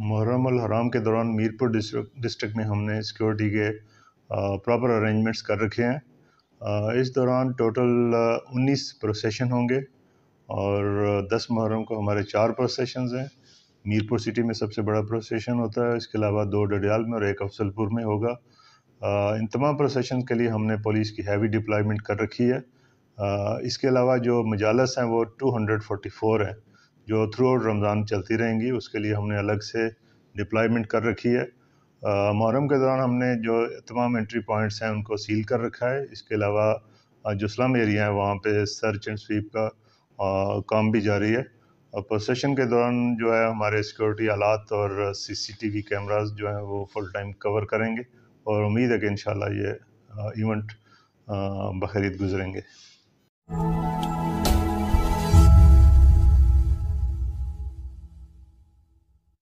मुहर्रम हराम के दौरान मीरपुर डिस्ट्रिक्ट में हमने सिक्योरिटी के प्रॉपर अरेंजमेंट्स कर रखे हैं इस दौरान टोटल उन्नीस प्रोसेशन होंगे और दस मुहर्रम को हमारे चार प्रोसेशन हैं मीरपुर सिटी में सबसे बड़ा प्रोसेशन होता है इसके अलावा दो डडियाल में और एक अफसलपुर में होगा इन तमाम प्रोसेशन के लिए हमने पुलिस की हैवी डिप्लॉयमेंट कर रखी है इसके अलावा जो मजालस हैं वो 244 हैं जो थ्रू आउट रमज़ान चलती रहेंगी उसके लिए हमने अलग से डिप्लॉयमेंट कर रखी है मुहरम के दौरान हमने जो तमाम एंट्री पॉइंट्स हैं उनको सील कर रखा है इसके अलावा जो स्लम एरिया है वहाँ पे सर्च एंड स्वीप का आ, काम भी जारी है और प्रोसेशन के दौरान जो है हमारे सिक्योरिटी आलात और सीसीटीवी कैमरास जो हैं वो फुल टाइम कवर करेंगे और उम्मीद है कि इन ये इवेंट बखरीद गुजरेंगे